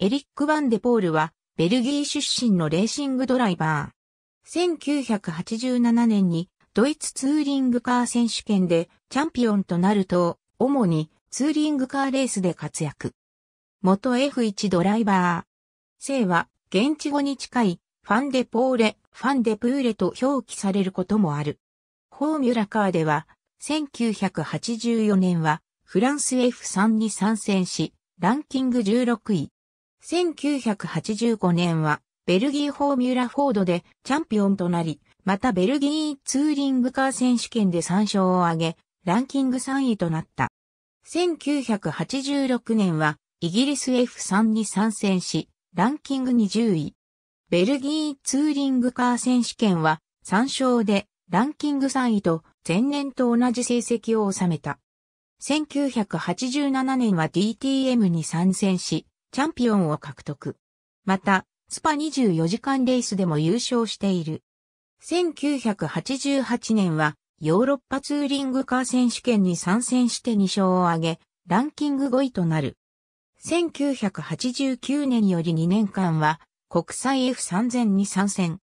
エリック・ワンデポールは、ベルギー出身のレーシングドライバー。1987年に、ドイツツーリングカー選手権でチャンピオンとなると、主にツーリングカーレースで活躍。元 F1 ドライバー。姓は、現地語に近い、ファンデポーレ、ファンデプーレと表記されることもある。フォーミュラカーでは、1984年は、フランス F3 に参戦し、ランキング16位。1985年は、ベルギーフォーミュラフォードでチャンピオンとなり、またベルギーツーリングカー選手権で3勝を挙げ、ランキング3位となった。1986年は、イギリス F3 に参戦し、ランキング20位。ベルギーツーリングカー選手権は、3勝で、ランキング3位と、前年と同じ成績を収めた。1987年は DTM に参戦し、チャンピオンを獲得。また、スパ24時間レースでも優勝している。1988年はヨーロッパツーリングカー選手権に参戦して2勝を挙げ、ランキング5位となる。1989年より2年間は国際 F3000 に参戦。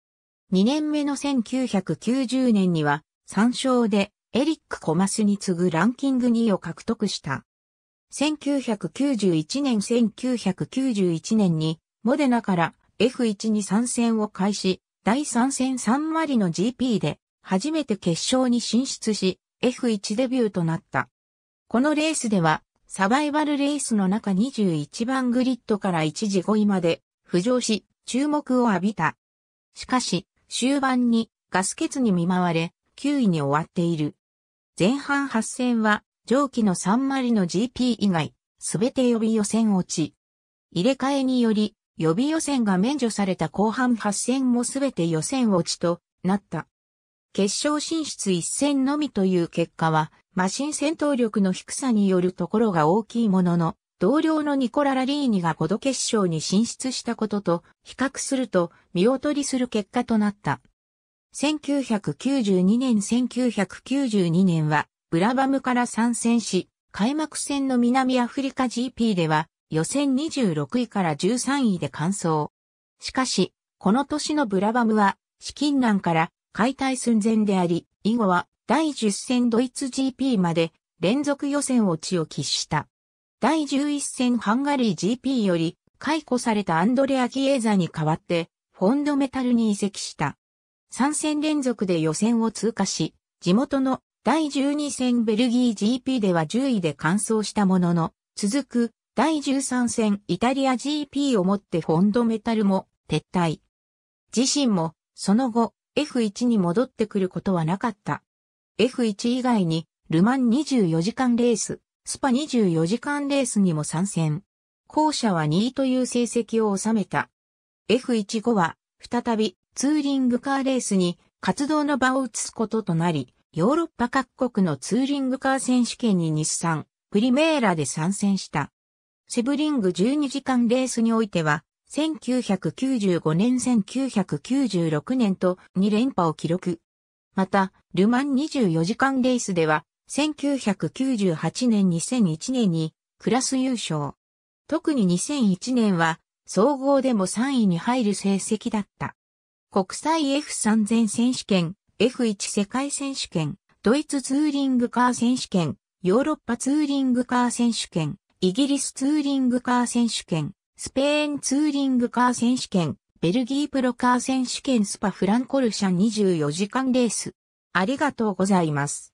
2年目の1990年には3勝でエリック・コマスに次ぐランキング2位を獲得した。1991年1991年にモデナから F1 に参戦を開始、第3戦3割の GP で初めて決勝に進出し F1 デビューとなった。このレースではサバイバルレースの中21番グリッドから一時5位まで浮上し注目を浴びた。しかし終盤にガス欠に見舞われ9位に終わっている。前半8戦は上記の3ンマリの GP 以外、すべて予備予選落ち。入れ替えにより、予備予選が免除された後半8戦もすべて予選落ちとなった。決勝進出1戦のみという結果は、マシン戦闘力の低さによるところが大きいものの、同僚のニコラ・ラリーニが5度決勝に進出したことと比較すると見劣りする結果となった。1992年1992年はブラバムから参戦し、開幕戦の南アフリカ GP では予選26位から13位で完走。しかし、この年のブラバムは資金難から解体寸前であり、以後は第10戦ドイツ GP まで連続予選落ちを喫した。第11戦ハンガリー GP より解雇されたアンドレア・ギエーザに代わってフォンドメタルに移籍した。3戦連続で予選を通過し、地元の第12戦ベルギー GP では10位で完走したものの、続く第13戦イタリア GP をもってフォンドメタルも撤退。自身もその後 F1 に戻ってくることはなかった。F1 以外にルマン24時間レース、スパ24時間レースにも参戦。後者は2位という成績を収めた。F1 後は再びツーリングカーレースに活動の場を移すこととなり、ヨーロッパ各国のツーリングカー選手権に日産、プリメーラで参戦した。セブリング12時間レースにおいては、1995年1996年と2連覇を記録。また、ルマン24時間レースでは、1998年2001年にクラス優勝。特に2001年は、総合でも3位に入る成績だった。国際 F3000 選手権 F1 世界選手権、ドイツツーリングカー選手権、ヨーロッパツーリングカー選手権、イギリスツーリングカー選手権、スペインツーリングカー選手権、ベルギープロカー選手権スパフランコルシャ24時間レース。ありがとうございます。